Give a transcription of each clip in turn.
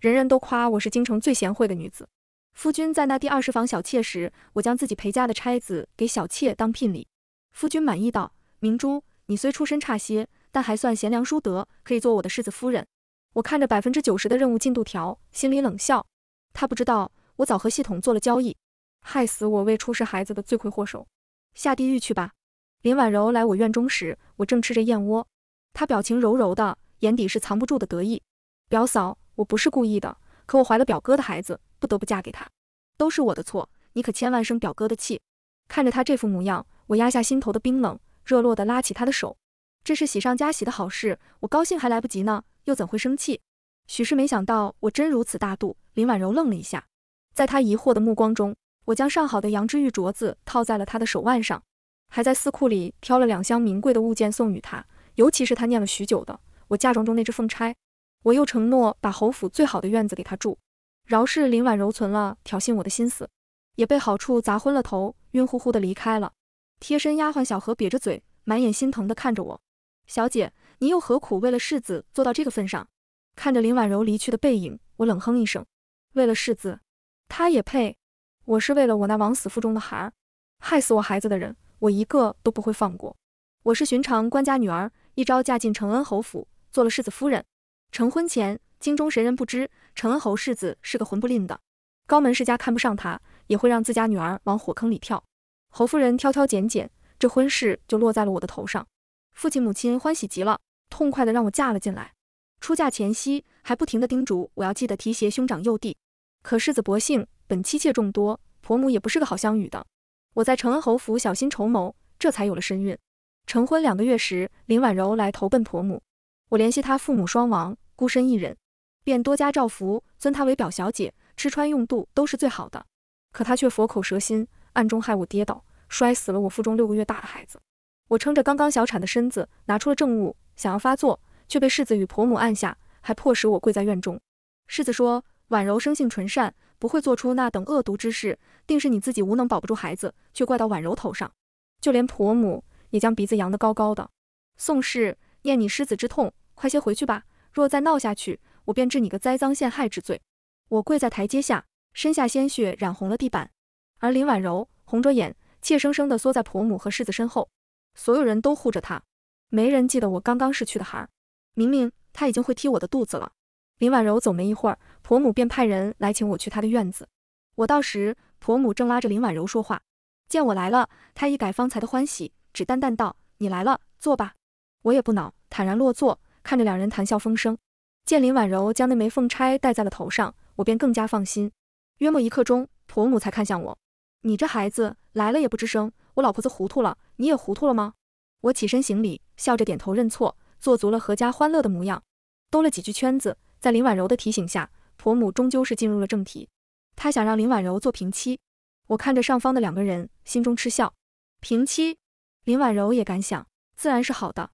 人人都夸我是京城最贤惠的女子。夫君在那第二十房小妾时，我将自己陪嫁的钗子给小妾当聘礼。夫君满意道：“明珠，你虽出身差些，但还算贤良淑德，可以做我的世子夫人。”我看着百分之九十的任务进度条，心里冷笑。他不知道我早和系统做了交易，害死我未出世孩子的罪魁祸首，下地狱去吧！林婉柔来我院中时，我正吃着燕窝，她表情柔柔的，眼底是藏不住的得意。表嫂。我不是故意的，可我怀了表哥的孩子，不得不嫁给他，都是我的错，你可千万生表哥的气。看着他这副模样，我压下心头的冰冷，热络地拉起他的手。这是喜上加喜的好事，我高兴还来不及呢，又怎会生气？许是没想到我真如此大度，林婉柔愣了一下，在他疑惑的目光中，我将上好的羊脂玉镯子套在了他的手腕上，还在私库里挑了两箱名贵的物件送与他，尤其是他念了许久的我嫁妆中那只凤钗。我又承诺把侯府最好的院子给他住，饶是林婉柔存了挑衅我的心思，也被好处砸昏了头，晕乎乎的离开了。贴身丫鬟小何瘪着嘴，满眼心疼的看着我：“小姐，你又何苦为了世子做到这个份上？”看着林婉柔离去的背影，我冷哼一声：“为了世子，他也配？我是为了我那枉死腹中的孩儿，害死我孩子的人，我一个都不会放过。我是寻常官家女儿，一朝嫁进承恩侯府，做了世子夫人。”成婚前，京中谁人不知，承恩侯世子是个混不吝的，高门世家看不上他，也会让自家女儿往火坑里跳。侯夫人挑挑拣拣，这婚事就落在了我的头上。父亲母亲欢喜极了，痛快的让我嫁了进来。出嫁前夕，还不停的叮嘱我要记得提携兄长幼弟。可世子薄幸，本妻妾众多，婆母也不是个好相与的。我在承恩侯府小心筹谋，这才有了身孕。成婚两个月时，林婉柔来投奔婆母。我联系他，父母双亡，孤身一人，便多加照拂，尊她为表小姐，吃穿用度都是最好的。可她却佛口蛇心，暗中害我跌倒，摔死了我腹中六个月大的孩子。我撑着刚刚小产的身子，拿出了证物，想要发作，却被世子与婆母按下，还迫使我跪在院中。世子说：“婉柔生性纯善，不会做出那等恶毒之事，定是你自己无能保不住孩子，却怪到婉柔头上。”就连婆母也将鼻子扬得高高的。宋氏念你失子之痛。快些回去吧，若再闹下去，我便治你个栽赃陷害之罪。我跪在台阶下，身下鲜血染红了地板，而林婉柔红着眼，怯生生地缩在婆母和世子身后，所有人都护着她，没人记得我刚刚逝去的孩。儿，明明他已经会踢我的肚子了。林婉柔走没一会儿，婆母便派人来请我去她的院子。我到时，婆母正拉着林婉柔说话，见我来了，她一改方才的欢喜，只淡淡道：“你来了，坐吧。”我也不恼，坦然落座。看着两人谈笑风生，见林婉柔将那枚凤钗戴在了头上，我便更加放心。约莫一刻钟，婆母才看向我：“你这孩子来了也不吱声，我老婆子糊涂了，你也糊涂了吗？”我起身行礼，笑着点头认错，做足了阖家欢乐的模样，兜了几句圈子，在林婉柔的提醒下，婆母终究是进入了正题。她想让林婉柔做平妻，我看着上方的两个人，心中嗤笑。平妻，林婉柔也敢想，自然是好的。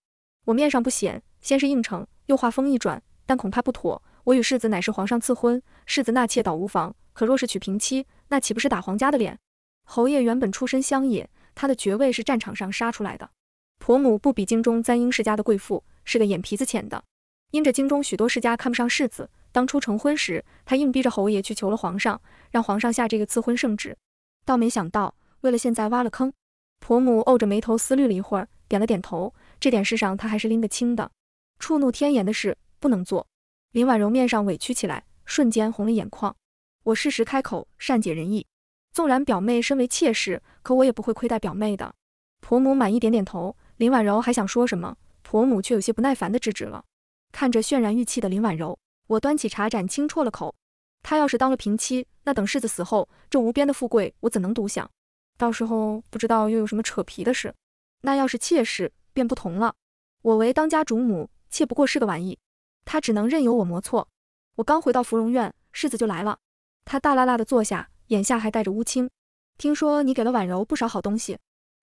我面上不显。先是应承，又话锋一转，但恐怕不妥。我与世子乃是皇上赐婚，世子纳妾倒无妨，可若是娶平妻，那岂不是打皇家的脸？侯爷原本出身乡野，他的爵位是战场上杀出来的。婆母不比京中簪缨世家的贵妇，是个眼皮子浅的。因着京中许多世家看不上世子，当初成婚时，她硬逼着侯爷去求了皇上，让皇上下这个赐婚圣旨。倒没想到，为了现在挖了坑。婆母呕着眉头思虑了一会儿，点了点头。这点事上，她还是拎得清的。触怒天颜的事不能做，林婉柔面上委屈起来，瞬间红了眼眶。我适时开口，善解人意。纵然表妹身为妾室，可我也不会亏待表妹的。婆母满意点点头。林婉柔还想说什么，婆母却有些不耐烦的制止了。看着渲然欲泣的林婉柔，我端起茶盏轻啜了口。她要是当了平妻，那等世子死后，这无边的富贵我怎能独享？到时候不知道又有什么扯皮的事。那要是妾室便不同了，我为当家主母。妾不过是个玩意，他只能任由我磨错。我刚回到芙蓉院，世子就来了。他大拉拉的坐下，眼下还带着乌青。听说你给了婉柔不少好东西，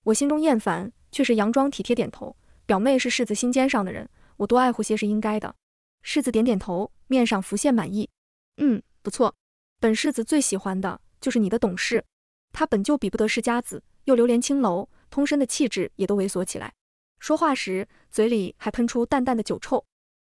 我心中厌烦，却是佯装体贴点头。表妹是世子心尖上的人，我多爱护些是应该的。世子点点头，面上浮现满意。嗯，不错。本世子最喜欢的就是你的懂事。他本就比不得世家子，又流连青楼，通身的气质也都猥琐起来。说话时嘴里还喷出淡淡的酒臭，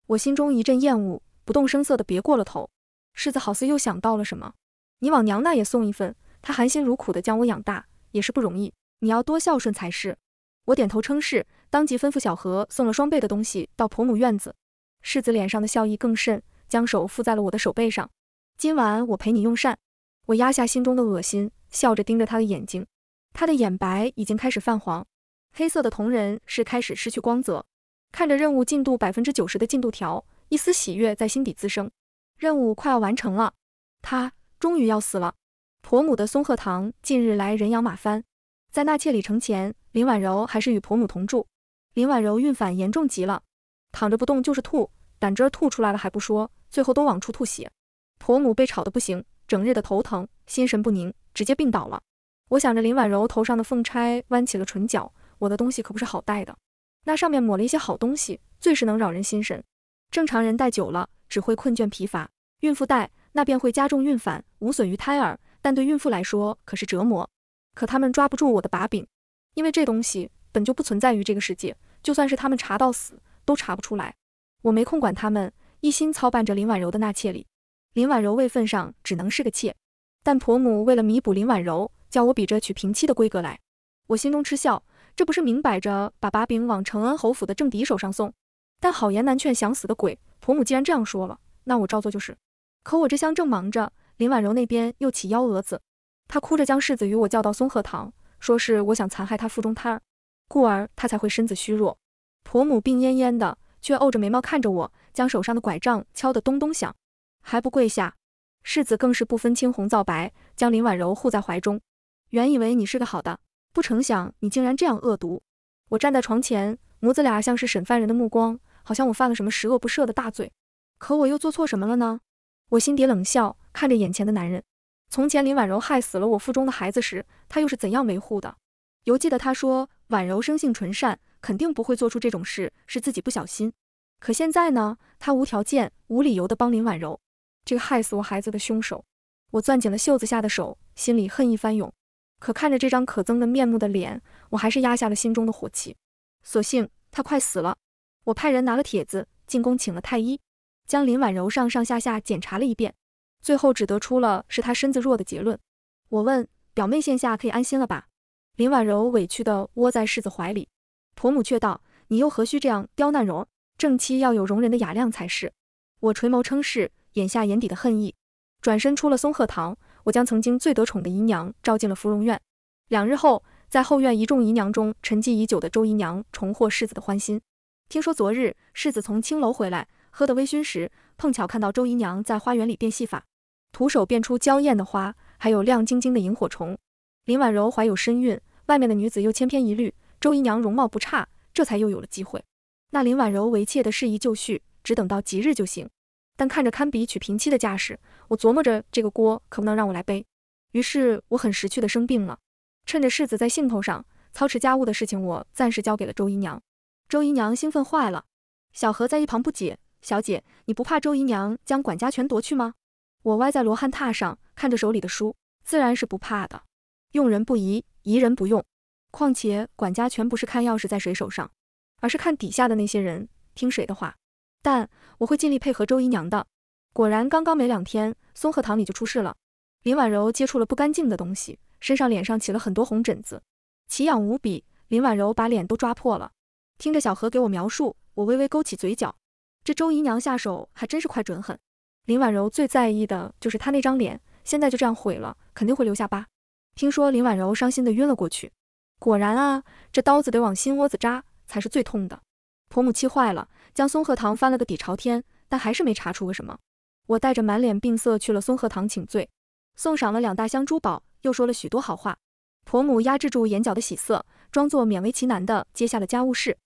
我心中一阵厌恶，不动声色的别过了头。世子好似又想到了什么，你往娘那也送一份，她含辛茹苦的将我养大也是不容易，你要多孝顺才是。我点头称是，当即吩咐小何送了双倍的东西到婆母院子。世子脸上的笑意更甚，将手附在了我的手背上。今晚我陪你用膳。我压下心中的恶心，笑着盯着他的眼睛，他的眼白已经开始泛黄。黑色的瞳仁是开始失去光泽，看着任务进度百分之九十的进度条，一丝喜悦在心底滋生。任务快要完成了，他终于要死了。婆母的松鹤堂近日来人仰马翻，在纳妾礼程前，林婉柔还是与婆母同住。林婉柔孕反严重极了，躺着不动就是吐，胆汁吐出来了还不说，最后都往出吐血。婆母被吵得不行，整日的头疼，心神不宁，直接病倒了。我想着林婉柔头上的凤钗，弯起了唇角。我的东西可不是好带的，那上面抹了一些好东西，最是能扰人心神。正常人带久了只会困倦疲乏，孕妇带那便会加重孕反，无损于胎儿，但对孕妇来说可是折磨。可他们抓不住我的把柄，因为这东西本就不存在于这个世界，就算是他们查到死都查不出来。我没空管他们，一心操办着林婉柔的纳妾礼。林婉柔位份上只能是个妾，但婆母为了弥补林婉柔，叫我比着娶平妻的规格来。我心中嗤笑。这不是明摆着把把柄往承恩侯府的政敌手上送？但好言难劝想死的鬼，婆母既然这样说了，那我照做就是。可我这厢正忙着，林婉柔那边又起幺蛾子。她哭着将世子与我叫到松鹤堂，说是我想残害她腹中胎儿，故而她才会身子虚弱。婆母病恹恹的，却皱着眉毛看着我，将手上的拐杖敲得咚咚响，还不跪下？世子更是不分青红皂白，将林婉柔护在怀中。原以为你是个好的。不成想，你竟然这样恶毒！我站在床前，母子俩像是审犯人的目光，好像我犯了什么十恶不赦的大罪。可我又做错什么了呢？我心底冷笑，看着眼前的男人。从前林婉柔害死了我腹中的孩子时，他又是怎样维护的？犹记得他说婉柔生性纯善，肯定不会做出这种事，是自己不小心。可现在呢？他无条件、无理由地帮林婉柔，这个害死我孩子的凶手。我攥紧了袖子下的手，心里恨意翻涌。可看着这张可憎的面目的脸，我还是压下了心中的火气。所幸他快死了，我派人拿了帖子进宫，请了太医，将林婉柔上上下下检查了一遍，最后只得出了是他身子弱的结论。我问表妹：“现下可以安心了吧？”林婉柔委屈地窝在世子怀里，婆母却道：“你又何须这样刁难蓉儿？正妻要有容人的雅量才是。”我垂眸称是，眼下眼底的恨意，转身出了松鹤堂。我将曾经最得宠的姨娘召进了芙蓉院。两日后，在后院一众姨娘中，沉寂已久的周姨娘重获世子的欢心。听说昨日世子从青楼回来，喝得微醺时，碰巧看到周姨娘在花园里变戏法，徒手变出娇艳的花，还有亮晶晶的萤火虫。林婉柔怀有身孕，外面的女子又千篇一律，周姨娘容貌不差，这才又有了机会。那林婉柔为妾的事宜就绪，只等到吉日就行。但看着堪比娶平妻的架势，我琢磨着这个锅可不能让我来背。于是我很识趣的生病了，趁着世子在兴头上，操持家务的事情我暂时交给了周姨娘。周姨娘兴奋坏了，小何在一旁不解：小姐，你不怕周姨娘将管家权夺去吗？我歪在罗汉榻上看着手里的书，自然是不怕的。用人不疑，疑人不用。况且管家权不是看钥匙在谁手上，而是看底下的那些人听谁的话。但我会尽力配合周姨娘的。果然，刚刚没两天，松鹤堂里就出事了。林婉柔接触了不干净的东西，身上、脸上起了很多红疹子，奇痒无比。林婉柔把脸都抓破了。听着小何给我描述，我微微勾起嘴角。这周姨娘下手还真是快、准、狠。林婉柔最在意的就是她那张脸，现在就这样毁了，肯定会留下疤。听说林婉柔伤心的晕了过去。果然啊，这刀子得往心窝子扎，才是最痛的。婆母气坏了。将松鹤堂翻了个底朝天，但还是没查出个什么。我带着满脸病色去了松鹤堂请罪，送赏了两大箱珠宝，又说了许多好话。婆母压制住眼角的喜色，装作勉为其难的接下了家务事。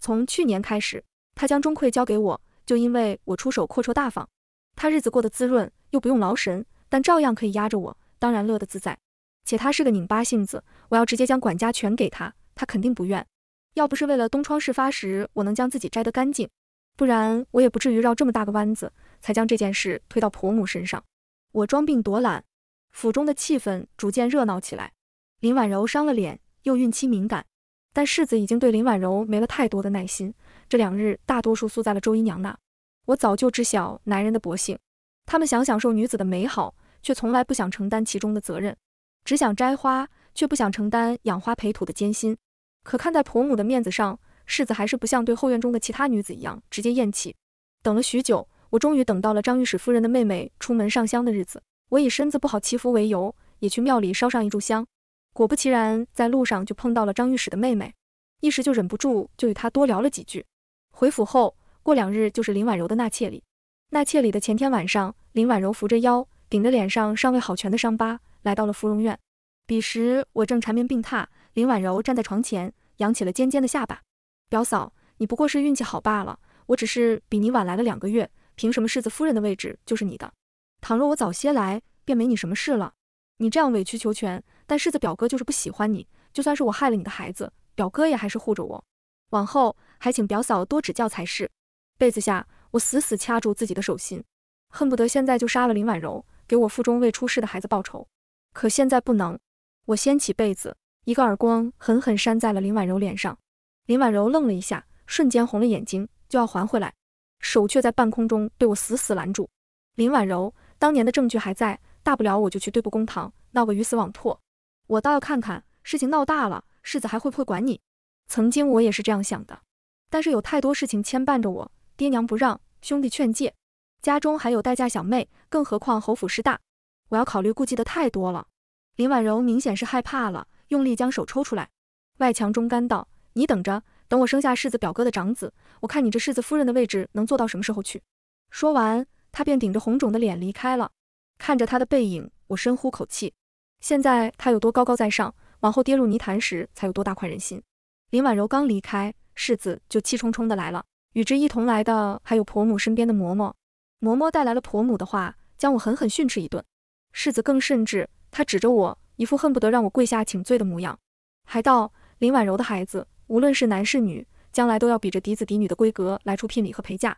从去年开始，她将钟馗交给我，就因为我出手阔绰大方，她日子过得滋润，又不用劳神，但照样可以压着我，当然乐得自在。且她是个拧巴性子，我要直接将管家全给她，她肯定不愿。要不是为了东窗事发时我能将自己摘得干净。不然我也不至于绕这么大个弯子，才将这件事推到婆母身上。我装病躲懒，府中的气氛逐渐热闹起来。林婉柔伤了脸，又孕期敏感，但世子已经对林婉柔没了太多的耐心。这两日，大多数宿在了周姨娘那。我早就知晓男人的薄幸，他们想享受女子的美好，却从来不想承担其中的责任，只想摘花，却不想承担养花培土的艰辛。可看在婆母的面子上。世子还是不像对后院中的其他女子一样直接咽气。等了许久，我终于等到了张御史夫人的妹妹出门上香的日子。我以身子不好祈福为由，也去庙里烧上一炷香。果不其然，在路上就碰到了张御史的妹妹，一时就忍不住就与她多聊了几句。回府后，过两日就是林婉柔的纳妾礼。纳妾礼的前天晚上，林婉柔扶着腰，顶着脸上尚未好全的伤疤，来到了芙蓉院。彼时我正缠绵病榻，林婉柔站在床前，扬起了尖尖的下巴。表嫂，你不过是运气好罢了。我只是比你晚来了两个月，凭什么世子夫人的位置就是你的？倘若我早些来，便没你什么事了。你这样委曲求全，但世子表哥就是不喜欢你。就算是我害了你的孩子，表哥也还是护着我。往后还请表嫂多指教才是。被子下，我死死掐住自己的手心，恨不得现在就杀了林婉柔，给我腹中未出世的孩子报仇。可现在不能。我掀起被子，一个耳光狠狠扇在了林婉柔脸上。林婉柔愣了一下，瞬间红了眼睛，就要还回来，手却在半空中被我死死拦住。林婉柔当年的证据还在，大不了我就去对簿公堂，闹个鱼死网破。我倒要看看事情闹大了，世子还会不会管你？曾经我也是这样想的，但是有太多事情牵绊着我，爹娘不让，兄弟劝诫，家中还有待嫁小妹，更何况侯府势大，我要考虑顾忌的太多了。林婉柔明显是害怕了，用力将手抽出来，外强中干道。你等着，等我生下世子表哥的长子，我看你这世子夫人的位置能做到什么时候去。说完，他便顶着红肿的脸离开了。看着他的背影，我深呼口气。现在他有多高高在上，往后跌入泥潭时才有多大快人心。林婉柔刚离开，世子就气冲冲的来了，与之一同来的还有婆母身边的嬷嬷。嬷嬷带来了婆母的话，将我狠狠训斥一顿。世子更甚至，他指着我，一副恨不得让我跪下请罪的模样，还道林婉柔的孩子。无论是男是女，将来都要比着嫡子嫡女的规格来出聘礼和陪嫁。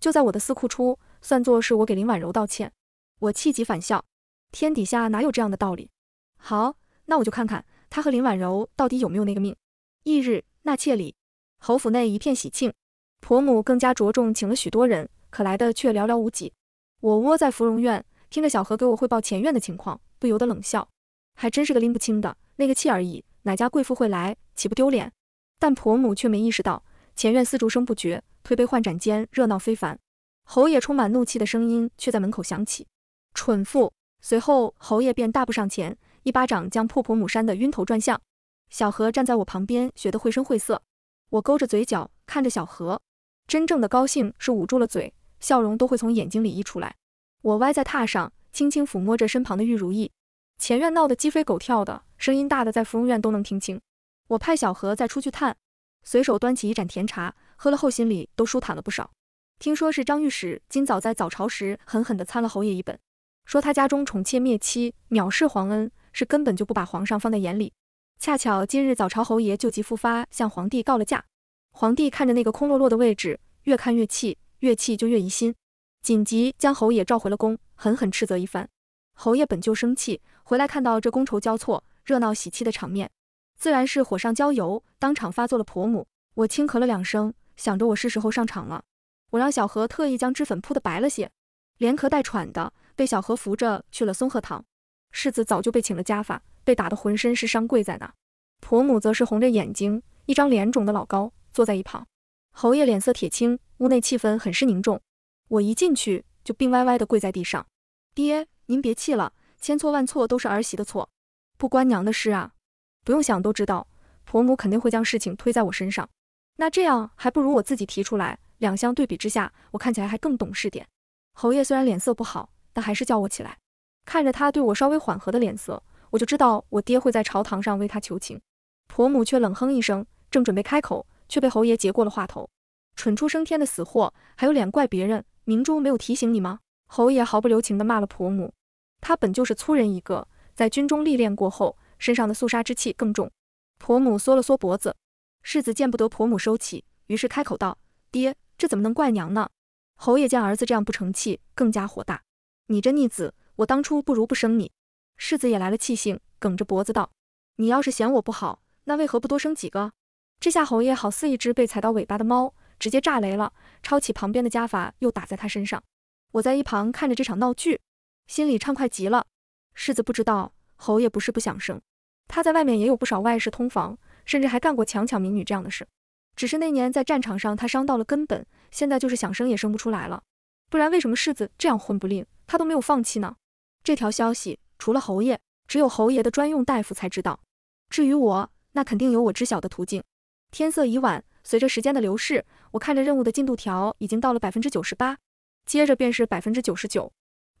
就在我的私库出，算作是我给林婉柔道歉。我气急反笑，天底下哪有这样的道理？好，那我就看看他和林婉柔到底有没有那个命。翌日纳妾礼，侯府内一片喜庆，婆母更加着重请了许多人，可来的却寥寥无几。我窝在芙蓉院，听着小何给我汇报前院的情况，不由得冷笑，还真是个拎不清的。那个妾而已，哪家贵妇会来，岂不丢脸？但婆母却没意识到，前院丝竹声不绝，推杯换盏间热闹非凡。侯爷充满怒气的声音却在门口响起：“蠢妇！”随后，侯爷便大步上前，一巴掌将破婆母扇得晕头转向。小何站在我旁边，学得绘声绘色。我勾着嘴角看着小何，真正的高兴是捂住了嘴，笑容都会从眼睛里溢出来。我歪在榻上，轻轻抚摸着身旁的玉如意。前院闹得鸡飞狗跳的声音大的在芙蓉院都能听清。我派小何再出去探，随手端起一盏甜茶，喝了后心里都舒坦了不少。听说是张御史今早在早朝时狠狠地参了侯爷一本，说他家中宠妾灭妻，藐视皇恩，是根本就不把皇上放在眼里。恰巧今日早朝，侯爷旧疾复发，向皇帝告了假。皇帝看着那个空落落的位置，越看越气，越气就越疑心，紧急将侯爷召回了宫，狠狠斥责一番。侯爷本就生气，回来看到这觥筹交错、热闹喜气的场面。自然是火上浇油，当场发作了。婆母，我轻咳了两声，想着我是时候上场了。我让小何特意将脂粉铺的白了些，连咳带喘的被小何扶着去了松鹤堂。世子早就被请了家法，被打得浑身是伤，跪在那。婆母则是红着眼睛，一张脸肿的老高，坐在一旁。侯爷脸色铁青，屋内气氛很是凝重。我一进去就病歪歪的跪在地上，爹，您别气了，千错万错都是儿媳的错，不关娘的事啊。不用想都知道，婆母肯定会将事情推在我身上。那这样还不如我自己提出来。两相对比之下，我看起来还更懂事点。侯爷虽然脸色不好，但还是叫我起来。看着他对我稍微缓和的脸色，我就知道我爹会在朝堂上为他求情。婆母却冷哼一声，正准备开口，却被侯爷截过了话头。蠢出升天的死货，还有脸怪别人？明珠没有提醒你吗？侯爷毫不留情地骂了婆母。他本就是粗人一个，在军中历练过后。身上的肃杀之气更重，婆母缩了缩脖子，世子见不得婆母收起，于是开口道：“爹，这怎么能怪娘呢？”侯爷见儿子这样不成器，更加火大：“你这逆子，我当初不如不生你！”世子也来了气性，梗着脖子道：“你要是嫌我不好，那为何不多生几个？”这下侯爷好似一只被踩到尾巴的猫，直接炸雷了，抄起旁边的家法又打在他身上。我在一旁看着这场闹剧，心里畅快极了。世子不知道。侯爷不是不想生，他在外面也有不少外室通房，甚至还干过强抢民女这样的事。只是那年在战场上他伤到了根本，现在就是想生也生不出来了。不然为什么世子这样混不吝，他都没有放弃呢？这条消息除了侯爷，只有侯爷的专用大夫才知道。至于我，那肯定有我知晓的途径。天色已晚，随着时间的流逝，我看着任务的进度条已经到了百分之九十八，接着便是百分之九十九、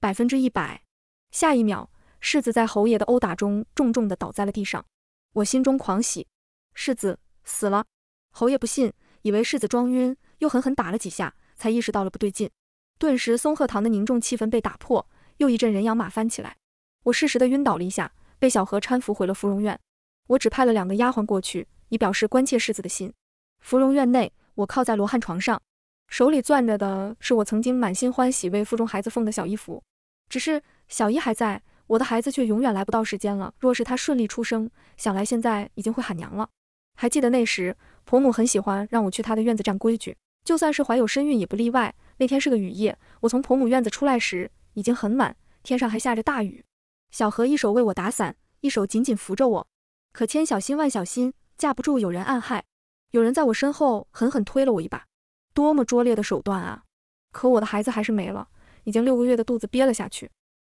百分之一百，下一秒。世子在侯爷的殴打中重重的倒在了地上，我心中狂喜，世子死了。侯爷不信，以为世子装晕，又狠狠打了几下，才意识到了不对劲。顿时，松鹤堂的凝重气氛被打破，又一阵人仰马翻起来。我适时的晕倒了一下，被小何搀扶回了芙蓉院。我只派了两个丫鬟过去，以表示关切世子的心。芙蓉院内，我靠在罗汉床上，手里攥着的是我曾经满心欢喜为腹中孩子缝的小衣服。只是小衣还在。我的孩子却永远来不到时间了。若是他顺利出生，想来现在已经会喊娘了。还记得那时，婆母很喜欢让我去她的院子站规矩，就算是怀有身孕也不例外。那天是个雨夜，我从婆母院子出来时已经很晚，天上还下着大雨。小何一手为我打伞，一手紧紧扶着我。可千小心万小心，架不住有人暗害。有人在我身后狠狠推了我一把，多么拙劣的手段啊！可我的孩子还是没了，已经六个月的肚子瘪了下去。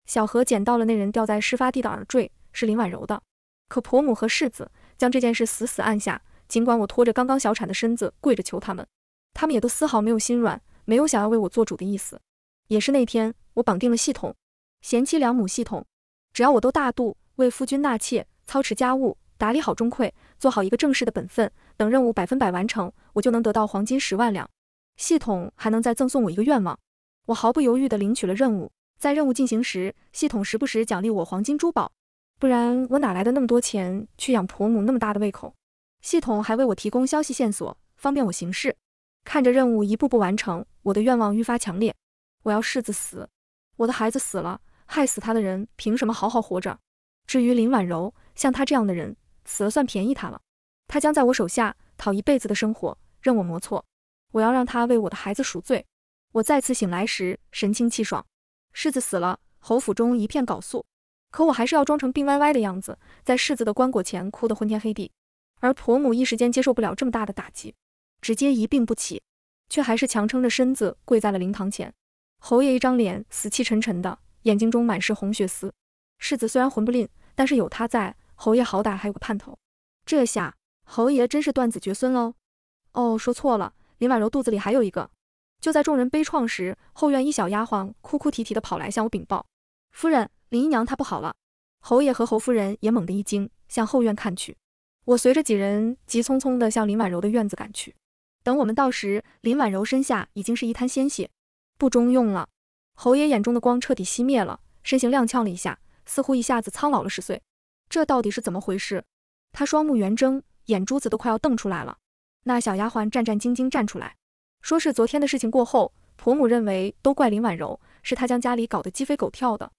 小何捡到了那人掉在事发地的耳坠，是林婉柔的。可婆母和世子将这件事死死按下。尽管我拖着刚刚小产的身子跪着求他们，他们也都丝毫没有心软，没有想要为我做主的意思。也是那天，我绑定了系统，贤妻良母系统。只要我都大度，为夫君纳妾，操持家务，打理好中馈，做好一个正室的本分等任务百分百完成，我就能得到黄金十万两。系统还能再赠送我一个愿望。我毫不犹豫地领取了任务。在任务进行时，系统时不时奖励我黄金珠宝，不然我哪来的那么多钱去养婆母那么大的胃口？系统还为我提供消息线索，方便我行事。看着任务一步步完成，我的愿望愈发强烈。我要柿子死，我的孩子死了，害死他的人凭什么好好活着？至于林婉柔，像她这样的人死了算便宜他了，他将在我手下讨一辈子的生活，任我磨挫。我要让他为我的孩子赎罪。我再次醒来时，神清气爽。世子死了，侯府中一片缟素，可我还是要装成病歪歪的样子，在世子的棺椁前哭得昏天黑地。而婆母一时间接受不了这么大的打击，直接一病不起，却还是强撑着身子跪在了灵堂前。侯爷一张脸死气沉沉的，眼睛中满是红血丝。世子虽然魂不吝，但是有他在，侯爷好歹还有个盼头。这下侯爷真是断子绝孙喽！哦，说错了，林婉柔肚子里还有一个。就在众人悲怆时，后院一小丫鬟哭哭啼啼的跑来向我禀报：“夫人，林姨娘她不好了。”侯爷和侯夫人也猛地一惊，向后院看去。我随着几人急匆匆地向林婉柔的院子赶去。等我们到时，林婉柔身下已经是一滩鲜血，不中用了。侯爷眼中的光彻底熄灭了，身形踉跄了一下，似乎一下子苍老了十岁。这到底是怎么回事？他双目圆睁，眼珠子都快要瞪出来了。那小丫鬟战战兢兢站出来。说是昨天的事情过后，婆母认为都怪林婉柔，是她将家里搞得鸡飞狗跳的，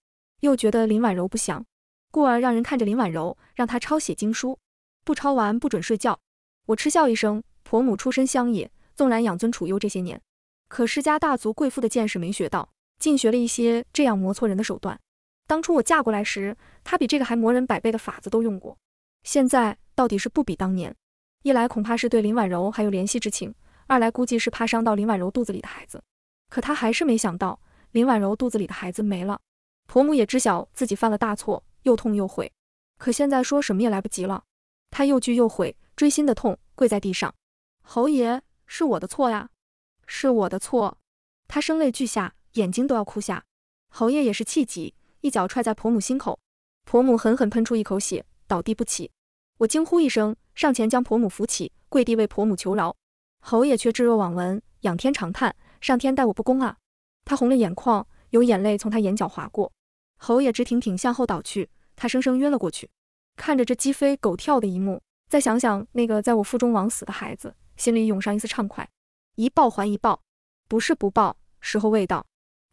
又觉得林婉柔不祥，故而让人看着林婉柔，让她抄写经书，不抄完不准睡觉。我嗤笑一声，婆母出身乡野，纵然养尊处优这些年，可世家大族贵妇的见识没学到，竟学了一些这样磨挫人的手段。当初我嫁过来时，她比这个还磨人百倍的法子都用过，现在到底是不比当年。一来恐怕是对林婉柔还有怜惜之情。二来估计是怕伤到林婉柔肚子里的孩子，可她还是没想到林婉柔肚子里的孩子没了。婆母也知晓自己犯了大错，又痛又悔，可现在说什么也来不及了。她又惧又悔，锥心的痛，跪在地上：“侯爷，是我的错呀，是我的错。”她声泪俱下，眼睛都要哭瞎。侯爷也是气急，一脚踹在婆母心口，婆母狠狠喷出一口血，倒地不起。我惊呼一声，上前将婆母扶起，跪地为婆母求饶。侯爷却置若罔闻，仰天长叹：“上天待我不公啊！”他红了眼眶，有眼泪从他眼角划过。侯爷直挺挺向后倒去，他生生晕了过去。看着这鸡飞狗跳的一幕，再想想那个在我腹中枉死的孩子，心里涌上一丝畅快。一报还一报，不是不报，时候未到。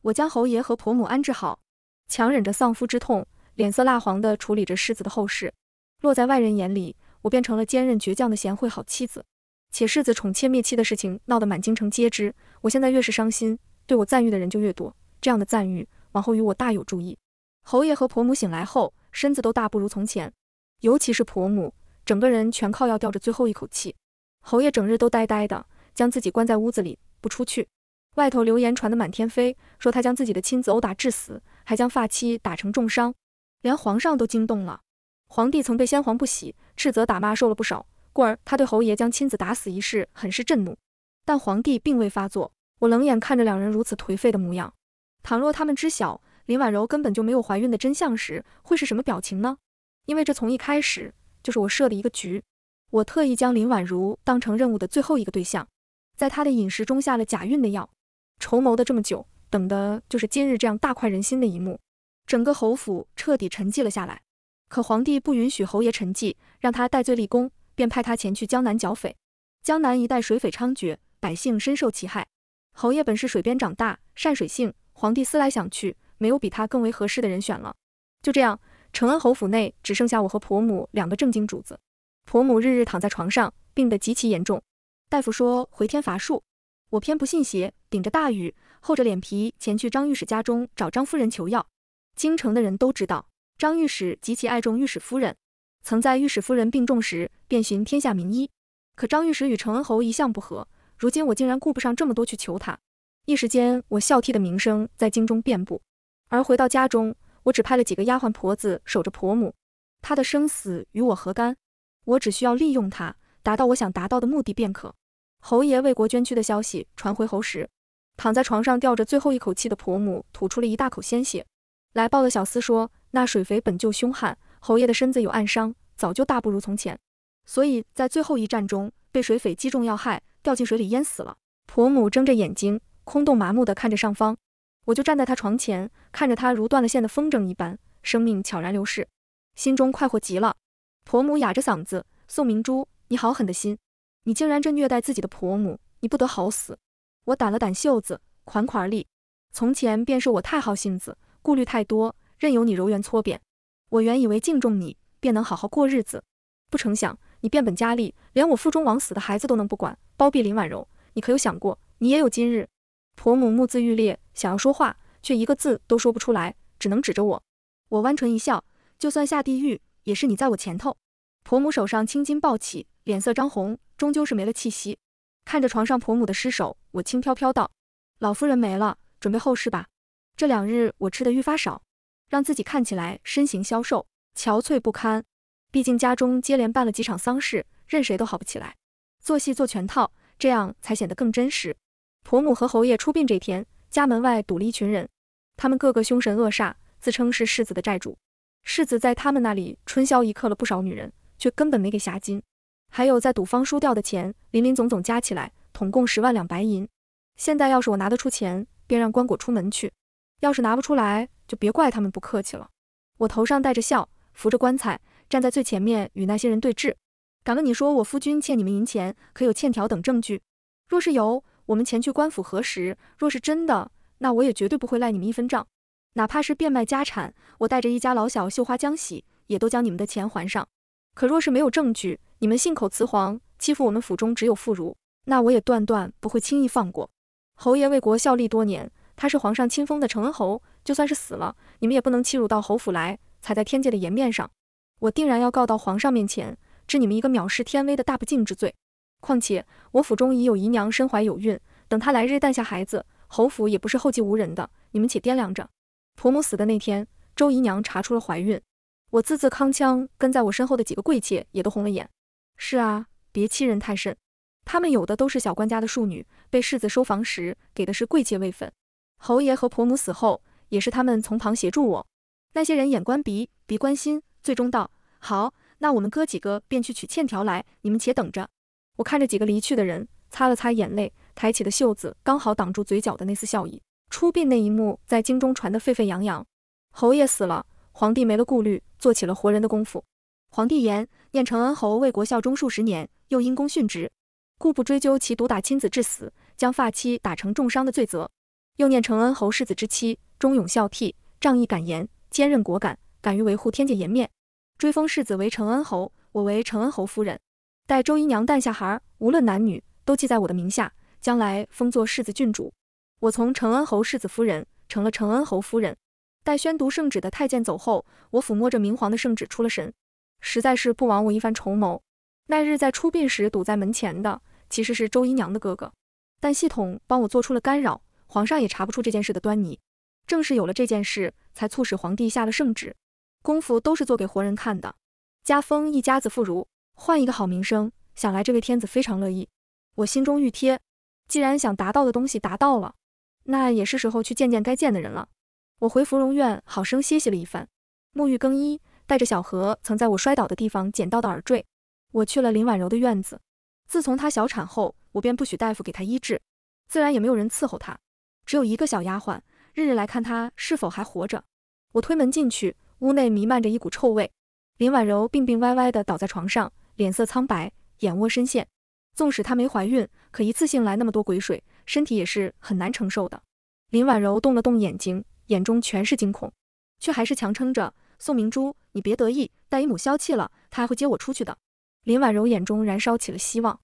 我将侯爷和婆母安置好，强忍着丧夫之痛，脸色蜡黄地处理着世子的后事。落在外人眼里，我变成了坚韧倔强的贤惠好妻子。且世子宠妾灭妻的事情闹得满京城皆知，我现在越是伤心，对我赞誉的人就越多。这样的赞誉，往后与我大有注意。侯爷和婆母醒来后，身子都大不如从前，尤其是婆母，整个人全靠要吊着最后一口气。侯爷整日都呆呆的，将自己关在屋子里不出去。外头流言传得满天飞，说他将自己的亲子殴打致死，还将发妻打成重伤，连皇上都惊动了。皇帝曾被先皇不喜，斥责打骂，受了不少。故而他对侯爷将亲子打死一事很是震怒，但皇帝并未发作。我冷眼看着两人如此颓废的模样，倘若他们知晓林婉柔根本就没有怀孕的真相时，会是什么表情呢？因为这从一开始就是我设的一个局，我特意将林婉如当成任务的最后一个对象，在她的饮食中下了假孕的药。筹谋的这么久，等的就是今日这样大快人心的一幕。整个侯府彻底沉寂了下来，可皇帝不允许侯爷沉寂，让他戴罪立功。便派他前去江南剿匪。江南一带水匪猖獗，百姓深受其害。侯爷本是水边长大，善水性。皇帝思来想去，没有比他更为合适的人选了。就这样，承恩侯府内只剩下我和婆母两个正经主子。婆母日日躺在床上，病得极其严重，大夫说回天乏术。我偏不信邪，顶着大雨，厚着脸皮前去张御史家中找张夫人求药。京城的人都知道，张御史极其爱重御史夫人。曾在御史夫人病重时遍寻天下名医，可张御史与承恩侯一向不和，如今我竟然顾不上这么多去求他。一时间，我孝悌的名声在京中遍布。而回到家中，我只派了几个丫鬟婆子守着婆母，她的生死与我何干？我只需要利用她达到我想达到的目的便可。侯爷为国捐躯的消息传回侯时，躺在床上吊着最后一口气的婆母吐出了一大口鲜血。来报的小厮说，那水肥本就凶悍。侯爷的身子有暗伤，早就大不如从前，所以在最后一战中被水匪击中要害，掉进水里淹死了。婆母睁着眼睛，空洞麻木地看着上方，我就站在他床前，看着他如断了线的风筝一般，生命悄然流逝，心中快活极了。婆母哑着嗓子：“宋明珠，你好狠的心，你竟然这虐待自己的婆母，你不得好死！”我掸了掸袖子，款款而立。从前便是我太好性子，顾虑太多，任由你揉圆搓扁。我原以为敬重你，便能好好过日子，不成想你变本加厉，连我腹中枉死的孩子都能不管，包庇林婉柔。你可有想过，你也有今日？婆母目眦欲裂，想要说话，却一个字都说不出来，只能指着我。我弯唇一笑，就算下地狱，也是你在我前头。婆母手上青筋暴起，脸色涨红，终究是没了气息。看着床上婆母的尸首，我轻飘飘道：“老夫人没了，准备后事吧。”这两日我吃的愈发少。让自己看起来身形消瘦、憔悴不堪。毕竟家中接连办了几场丧事，任谁都好不起来。做戏做全套，这样才显得更真实。婆母和侯爷出殡这天，家门外堵了一群人，他们个个凶神恶煞，自称是世子的债主。世子在他们那里春宵一刻了不少女人，却根本没给侠金。还有在赌坊输掉的钱，林林总总加起来，统共十万两白银。现在要是我拿得出钱，便让棺椁出门去。要是拿不出来，就别怪他们不客气了。我头上带着笑，扶着棺材，站在最前面，与那些人对峙。敢问你说我夫君欠你们银钱，可有欠条等证据？若是有，我们前去官府核实。若是真的，那我也绝对不会赖你们一分账，哪怕是变卖家产，我带着一家老小绣花将喜，也都将你们的钱还上。可若是没有证据，你们信口雌黄，欺负我们府中只有妇孺，那我也断断不会轻易放过。侯爷为国效力多年。他是皇上亲封的承恩侯，就算是死了，你们也不能欺辱到侯府来，踩在天界的颜面上。我定然要告到皇上面前，治你们一个藐视天威的大不敬之罪。况且我府中已有姨娘身怀有孕，等她来日诞下孩子，侯府也不是后继无人的。你们且掂量着。婆母死的那天，周姨娘查出了怀孕。我字字铿锵，跟在我身后的几个贵妾也都红了眼。是啊，别欺人太甚。他们有的都是小官家的庶女，被世子收房时给的是贵妾位分。侯爷和婆母死后，也是他们从旁协助我。那些人眼观鼻，鼻观心，最终道：“好，那我们哥几个便去取欠条来，你们且等着。”我看着几个离去的人，擦了擦眼泪，抬起的袖子刚好挡住嘴角的那丝笑意。出殡那一幕在京中传得沸沸扬扬。侯爷死了，皇帝没了顾虑，做起了活人的功夫。皇帝言：“念承恩侯为国效忠数十年，又因公殉职，故不追究其毒打亲子致死，将发妻打成重伤的罪责。”又念承恩侯世子之妻，忠勇孝悌，仗义敢言，坚韧果敢，敢于维护天界颜面，追封世子为承恩侯，我为承恩侯夫人。待周姨娘诞下孩儿，无论男女，都记在我的名下，将来封做世子郡主。我从承恩侯世子夫人成了承恩侯夫人。待宣读圣旨的太监走后，我抚摸着明皇的圣旨出了神，实在是不枉我一番筹谋。那日在出殡时堵在门前的其实是周姨娘的哥哥，但系统帮我做出了干扰。皇上也查不出这件事的端倪，正是有了这件事，才促使皇帝下了圣旨。功夫都是做给活人看的，家风一家子妇孺，换一个好名声，想来这位天子非常乐意。我心中欲贴，既然想达到的东西达到了，那也是时候去见见该见的人了。我回芙蓉院，好生歇息了一番，沐浴更衣，带着小何曾在我摔倒的地方捡到的耳坠，我去去了林婉柔的院子。自从她小产后，我便不许大夫给她医治，自然也没有人伺候她。只有一个小丫鬟，日日来看她是否还活着。我推门进去，屋内弥漫着一股臭味。林婉柔病病歪歪的倒在床上，脸色苍白，眼窝深陷。纵使她没怀孕，可一次性来那么多鬼水，身体也是很难承受的。林婉柔动了动眼睛，眼中全是惊恐，却还是强撑着。宋明珠，你别得意，待姨母消气了，她还会接我出去的。林婉柔眼中燃烧起了希望。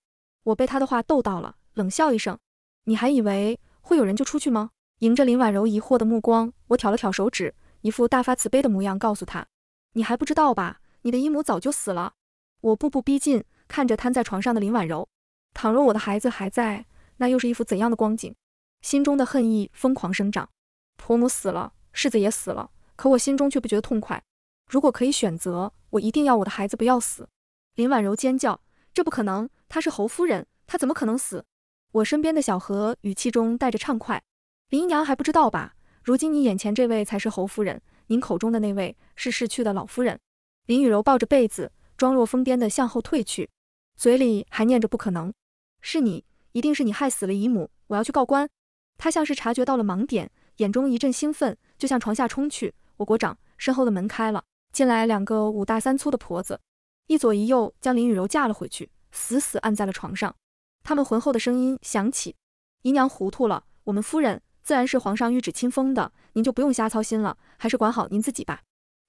我被她的话逗到了，冷笑一声，你还以为？会有人就出去吗？迎着林婉柔疑惑的目光，我挑了挑手指，一副大发慈悲的模样，告诉她：“你还不知道吧？你的姨母早就死了。”我步步逼近，看着瘫在床上的林婉柔。倘若我的孩子还在，那又是一副怎样的光景？心中的恨意疯狂生长。婆母死了，世子也死了，可我心中却不觉得痛快。如果可以选择，我一定要我的孩子不要死。林婉柔尖叫：“这不可能！她是侯夫人，她怎么可能死？”我身边的小何语气中带着畅快，林姨娘还不知道吧？如今你眼前这位才是侯夫人，您口中的那位是逝去的老夫人。林雨柔抱着被子，装若疯癫的向后退去，嘴里还念着不可能，是你，一定是你害死了姨母，我要去告官。她像是察觉到了盲点，眼中一阵兴奋，就向床下冲去。我国长身后的门开了，进来两个五大三粗的婆子，一左一右将林雨柔架了回去，死死按在了床上。他们浑厚的声音响起：“姨娘糊涂了，我们夫人自然是皇上御旨亲封的，您就不用瞎操心了，还是管好您自己吧。”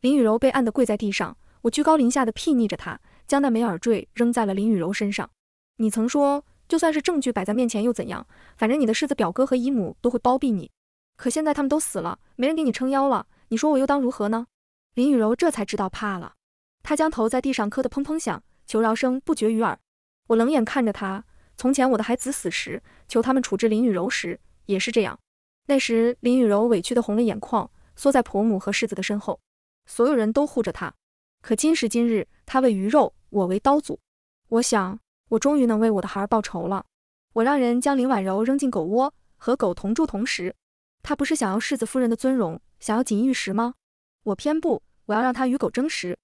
林雨柔被按得跪在地上，我居高临下的睥睨着她，将那枚耳坠扔在了林雨柔身上。你曾说，就算是证据摆在面前又怎样？反正你的世子表哥和姨母都会包庇你，可现在他们都死了，没人给你撑腰了。你说我又当如何呢？林雨柔这才知道怕了，她将头在地上磕得砰砰响，求饶声不绝于耳。我冷眼看着她。从前我的孩子死时，求他们处置林雨柔时也是这样。那时林雨柔委屈的红了眼眶，缩在婆母和世子的身后，所有人都护着她。可今时今日，她为鱼肉，我为刀俎。我想，我终于能为我的孩儿报仇了。我让人将林婉柔扔进狗窝，和狗同住同食。她不是想要世子夫人的尊荣，想要锦衣玉食吗？我偏不，我要让她与狗争食，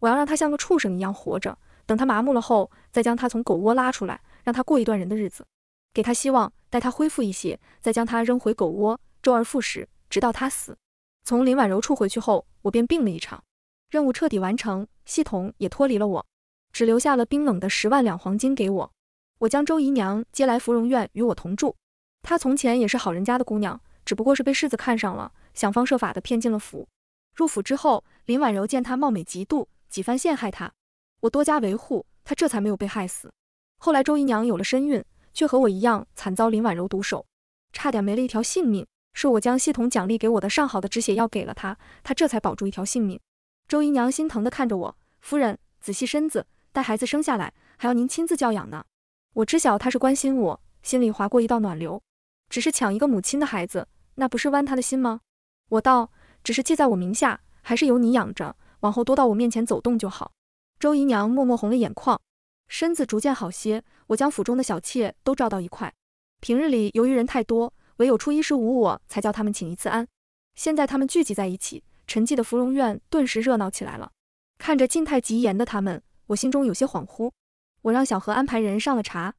我要让她像个畜生一样活着。等她麻木了后，再将她从狗窝拉出来。让他过一段人的日子，给他希望，待他恢复一些，再将他扔回狗窝，周而复始，直到他死。从林婉柔处回去后，我便病了一场。任务彻底完成，系统也脱离了我，只留下了冰冷的十万两黄金给我。我将周姨娘接来芙蓉院与我同住。她从前也是好人家的姑娘，只不过是被世子看上了，想方设法的骗进了府。入府之后，林婉柔见她貌美，嫉妒，几番陷害她。我多加维护，她这才没有被害死。后来周姨娘有了身孕，却和我一样惨遭林婉柔毒手，差点没了一条性命。是我将系统奖励给我的上好的止血药给了她，她这才保住一条性命。周姨娘心疼地看着我，夫人，仔细身子，待孩子生下来，还要您亲自教养呢。我知晓她是关心我，心里划过一道暖流。只是抢一个母亲的孩子，那不是剜她的心吗？我道，只是记在我名下，还是由你养着，往后多到我面前走动就好。周姨娘默默红了眼眶。身子逐渐好些，我将府中的小妾都召到一块。平日里由于人太多，唯有初一十五我才叫他们请一次安。现在他们聚集在一起，沉寂的芙蓉院顿时热闹起来了。看着静态极严的他们，我心中有些恍惚。我让小何安排人上了茶，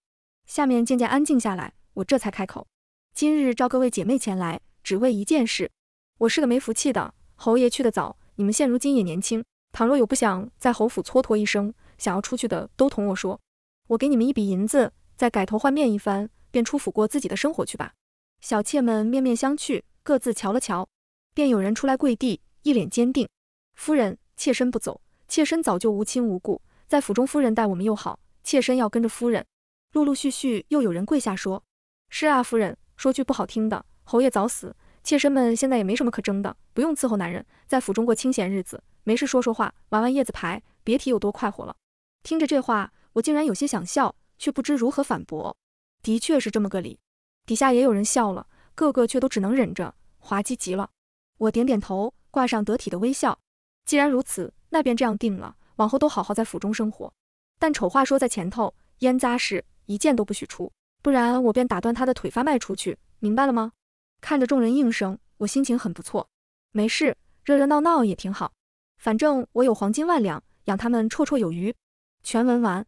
下面渐渐安静下来，我这才开口：今日召各位姐妹前来，只为一件事。我是个没福气的，侯爷去得早，你们现如今也年轻，倘若有不想在侯府蹉跎一生。想要出去的都同我说，我给你们一笔银子，再改头换面一番，便出府过自己的生活去吧。小妾们面面相觑，各自瞧了瞧，便有人出来跪地，一脸坚定：“夫人，妾身不走，妾身早就无亲无故，在府中夫人待我们又好，妾身要跟着夫人。”陆陆续续又有人跪下说：“是啊，夫人，说句不好听的，侯爷早死，妾身们现在也没什么可争的，不用伺候男人，在府中过清闲日子，没事说说话，玩玩叶子牌，别提有多快活了。”听着这话，我竟然有些想笑，却不知如何反驳。的确是这么个理，底下也有人笑了，个个却都只能忍着，滑稽极了。我点点头，挂上得体的微笑。既然如此，那便这样定了，往后都好好在府中生活。但丑话说在前头，腌扎事一件都不许出，不然我便打断他的腿发卖出去，明白了吗？看着众人应声，我心情很不错。没事，热热闹闹也挺好，反正我有黄金万两，养他们绰绰有余。全文完。